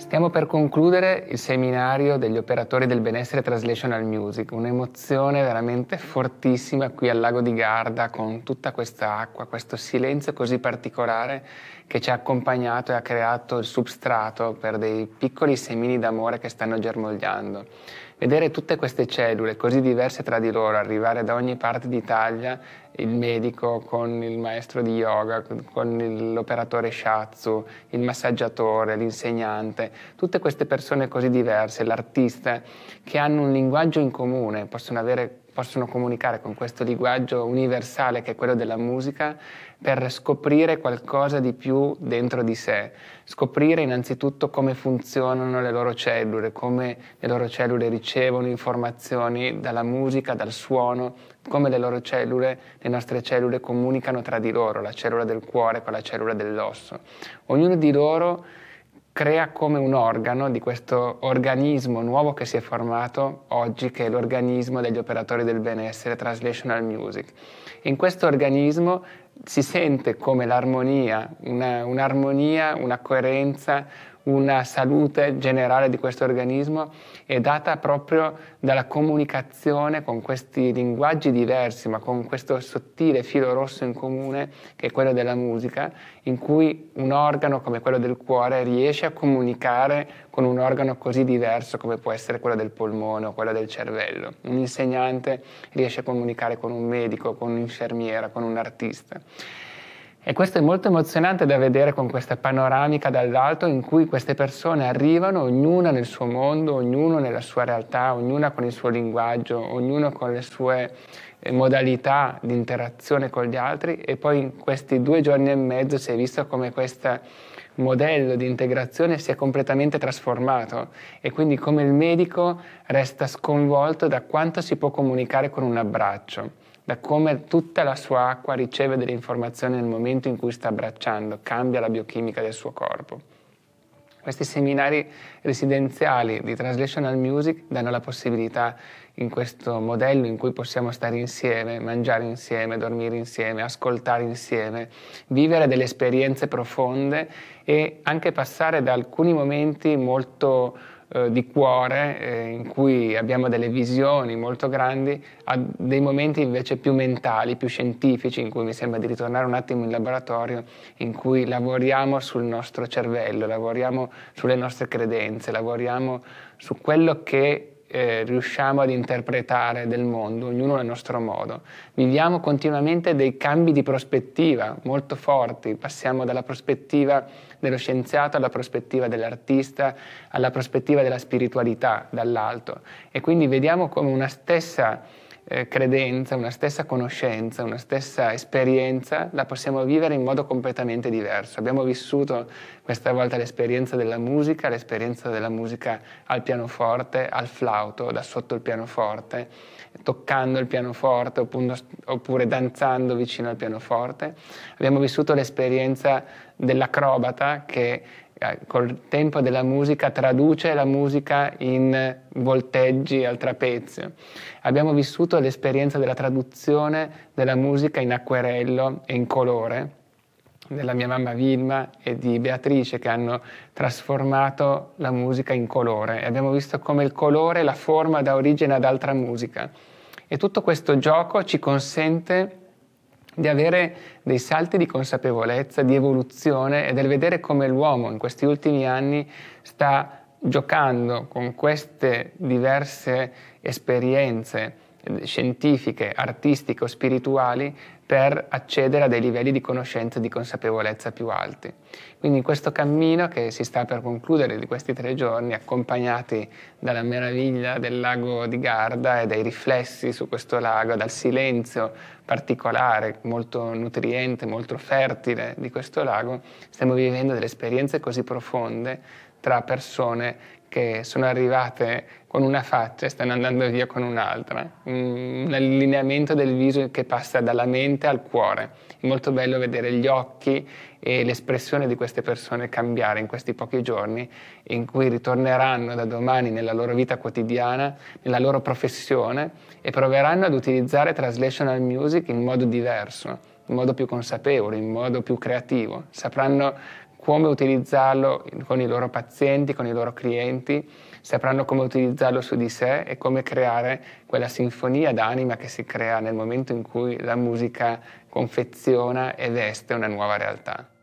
Stiamo per concludere il seminario degli operatori del benessere Translational Music, un'emozione veramente fortissima qui al lago di Garda con tutta questa acqua, questo silenzio così particolare che ci ha accompagnato e ha creato il substrato per dei piccoli semini d'amore che stanno germogliando. Vedere tutte queste cellule così diverse tra di loro arrivare da ogni parte d'Italia, il medico con il maestro di yoga, con l'operatore shatsu, il massaggiatore, l'insegnante, tutte queste persone così diverse, l'artista, che hanno un linguaggio in comune, possono avere possono comunicare con questo linguaggio universale che è quello della musica per scoprire qualcosa di più dentro di sé, scoprire innanzitutto come funzionano le loro cellule, come le loro cellule ricevono informazioni dalla musica, dal suono, come le loro cellule, le nostre cellule comunicano tra di loro, la cellula del cuore con la cellula dell'osso. Ognuno di loro crea come un organo di questo organismo nuovo che si è formato oggi, che è l'organismo degli operatori del benessere, Translational Music. In questo organismo si sente come l'armonia, una, un'armonia, una coerenza, una salute generale di questo organismo è data proprio dalla comunicazione con questi linguaggi diversi, ma con questo sottile filo rosso in comune che è quello della musica, in cui un organo come quello del cuore riesce a comunicare con un organo così diverso come può essere quello del polmone o quello del cervello. Un insegnante riesce a comunicare con un medico, con un'infermiera, con un artista. E questo è molto emozionante da vedere con questa panoramica dall'alto in cui queste persone arrivano, ognuna nel suo mondo, ognuno nella sua realtà, ognuna con il suo linguaggio, ognuno con le sue modalità di interazione con gli altri e poi in questi due giorni e mezzo si è visto come questo modello di integrazione si è completamente trasformato e quindi come il medico resta sconvolto da quanto si può comunicare con un abbraccio, da come tutta la sua acqua riceve delle informazioni nel momento in cui sta abbracciando, cambia la biochimica del suo corpo. Questi seminari residenziali di Translational Music danno la possibilità in questo modello in cui possiamo stare insieme, mangiare insieme, dormire insieme, ascoltare insieme, vivere delle esperienze profonde e anche passare da alcuni momenti molto eh, di cuore eh, in cui abbiamo delle visioni molto grandi a dei momenti invece più mentali, più scientifici in cui mi sembra di ritornare un attimo in laboratorio in cui lavoriamo sul nostro cervello, lavoriamo sulle nostre credenze, lavoriamo su quello che eh, riusciamo ad interpretare del mondo, ognuno nel nostro modo. Viviamo continuamente dei cambi di prospettiva molto forti, passiamo dalla prospettiva dello scienziato alla prospettiva dell'artista, alla prospettiva della spiritualità dall'alto e quindi vediamo come una stessa eh, credenza, una stessa conoscenza, una stessa esperienza, la possiamo vivere in modo completamente diverso. Abbiamo vissuto questa volta l'esperienza della musica, l'esperienza della musica al pianoforte, al flauto, da sotto il pianoforte, toccando il pianoforte oppure danzando vicino al pianoforte. Abbiamo vissuto l'esperienza dell'acrobata che eh, col tempo della musica traduce la musica in volteggi al trapezio. Abbiamo vissuto l'esperienza della traduzione della musica in acquerello e in colore della mia mamma Vilma e di Beatrice che hanno trasformato la musica in colore e abbiamo visto come il colore e la forma dà origine ad altra musica. E tutto questo gioco ci consente di avere dei salti di consapevolezza, di evoluzione e del vedere come l'uomo in questi ultimi anni sta giocando con queste diverse esperienze scientifiche, artistiche o spirituali per accedere a dei livelli di conoscenza e di consapevolezza più alti. Quindi in questo cammino che si sta per concludere di questi tre giorni, accompagnati dalla meraviglia del lago di Garda e dai riflessi su questo lago, dal silenzio particolare, molto nutriente, molto fertile di questo lago, stiamo vivendo delle esperienze così profonde tra persone che sono arrivate con una faccia e stanno andando via con un'altra, un mm, allineamento del viso che passa dalla mente al cuore. È molto bello vedere gli occhi e l'espressione di queste persone cambiare in questi pochi giorni in cui ritorneranno da domani nella loro vita quotidiana, nella loro professione e proveranno ad utilizzare translational music in modo diverso, in modo più consapevole, in modo più creativo. Sapranno come utilizzarlo con i loro pazienti, con i loro clienti, sapranno come utilizzarlo su di sé e come creare quella sinfonia d'anima che si crea nel momento in cui la musica confeziona e veste una nuova realtà.